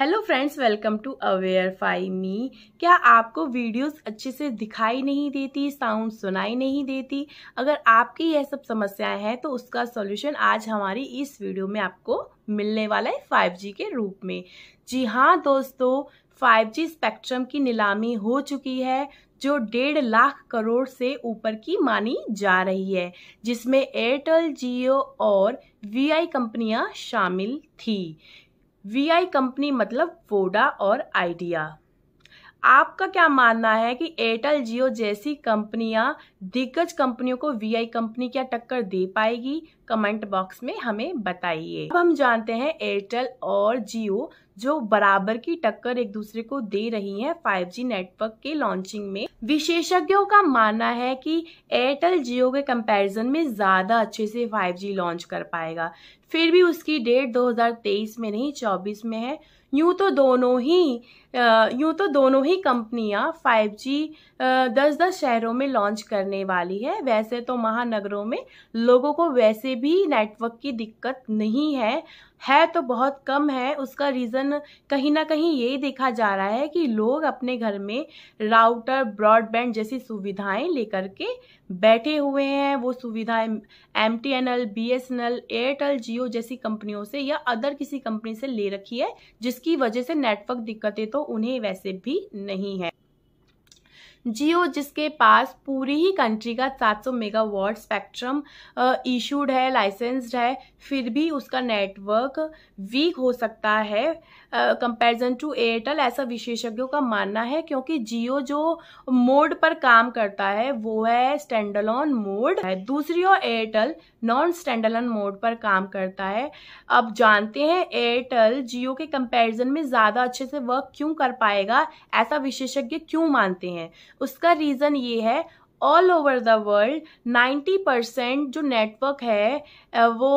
hello friends welcome to awarefy me क्या आपको videos अच्छे से दिखाई नहीं देती साउंड सुनाई नहीं देती अगर आपकी यह सब समस्याएं हैं तो उसका सॉल्यूशन आज हमारी इस वीडियो में आपको मिलने वाला है 5G के रूप में जी हाँ दोस्तों 5G स्पेक्ट्रम की नीलामी हो चुकी है जो डेढ़ लाख करोड़ से ऊपर की मानी जा रही है जिसमें एयरटेल जियो और वी कंपनियां शामिल थी वी कंपनी मतलब वोडा और आइडिया आपका क्या मानना है कि एयरटेल जियो जैसी कंपनियां दिग्गज कंपनियों को वीआई कंपनी क्या टक्कर दे पाएगी कमेंट बॉक्स में हमें बताइए अब हम जानते हैं एयरटेल और जियो जो बराबर की टक्कर एक दूसरे को दे रही है 5G नेटवर्क के लॉन्चिंग में विशेषज्ञों का मानना है कि एयरटेल जियो के कंपैरिजन में ज्यादा अच्छे से 5G लॉन्च कर पाएगा फिर भी उसकी डेट 2023 में नहीं 24 में है यूं तो दोनों ही यूं तो दोनों ही कंपनियां 5G दस दस शहरों में लॉन्च करने वाली है वैसे तो महानगरों में लोगों को वैसे भी नेटवर्क की दिक्कत नहीं है है तो बहुत कम है उसका रीज़न कहीं ना कहीं यही देखा जा रहा है कि लोग अपने घर में राउटर ब्रॉडबैंड जैसी सुविधाएं लेकर के बैठे हुए हैं वो सुविधाएं M T N L B S N L Airtel Jio जैसी कंपनियों से या अदर किसी कंपनी से ले रखी है जिसकी वजह से नेटवर्क दिक्कतें तो उन्हें वैसे भी नहीं है जियो जिसके पास पूरी ही कंट्री का 700 मेगावाट स्पेक्ट्रम इशूड है लाइसेंस्ड है फिर भी उसका नेटवर्क वीक हो सकता है कंपैरिजन टू एयरटेल ऐसा विशेषज्ञों का मानना है क्योंकि जियो जो मोड पर काम करता है वो है स्टैंडलॉन मोड है दूसरी ओर एयरटेल नॉन स्टैंडलॉन मोड पर काम करता है अब जानते हैं एयरटेल जियो के कंपैरिजन में ज़्यादा अच्छे से वर्क क्यों कर पाएगा ऐसा विशेषज्ञ क्यों मानते हैं उसका रीज़न ये है all over the world 90 percent जो नेटवर्क है वो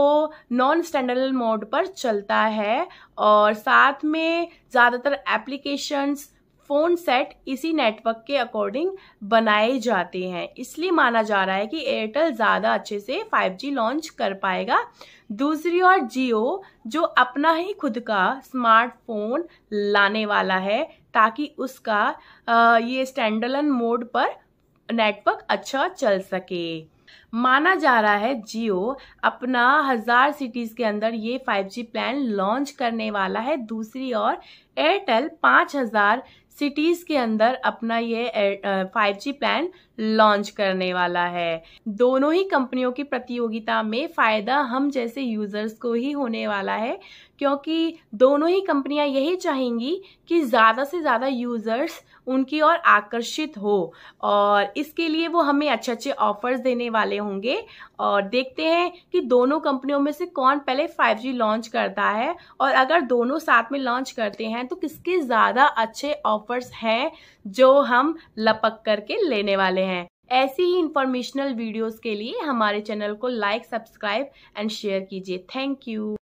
नॉन स्टैंडर्ड मोड पर चलता है और साथ में ज़्यादातर एप्लीकेशंस फ़ोन सेट इसी नेटवर्क के अकॉर्डिंग बनाए जाते हैं इसलिए माना जा रहा है कि एयरटेल ज़्यादा अच्छे से 5G लॉन्च कर पाएगा दूसरी ओर जियो जो अपना ही खुद का स्मार्टफोन लाने वाला है ताकि उसका ये स्टैंडलन मोड पर नेटवर्क अच्छा चल सके माना जा रहा है जियो अपना हजार सिटीज के अंदर ये 5G प्लान लॉन्च करने वाला है दूसरी ओर एयरटेल 5000 सिटीज़ के अंदर अपना ये फाइव जी प्लान लॉन्च करने वाला है दोनों ही कंपनियों की प्रतियोगिता में फ़ायदा हम जैसे यूज़र्स को ही होने वाला है क्योंकि दोनों ही कंपनियां यही चाहेंगी कि ज़्यादा से ज़्यादा यूज़र्स उनकी ओर आकर्षित हो और इसके लिए वो हमें अच्छे अच्छे ऑफर्स देने वाले होंगे और देखते हैं कि दोनों कंपनियों में से कौन पहले 5G लॉन्च करता है और अगर दोनों साथ में लॉन्च करते हैं तो किसके ज़्यादा अच्छे ऑफर ऑफर्स हैं जो हम लपक करके लेने वाले हैं ऐसी ही इंफॉर्मेशनल वीडियोस के लिए हमारे चैनल को लाइक सब्सक्राइब एंड शेयर कीजिए थैंक यू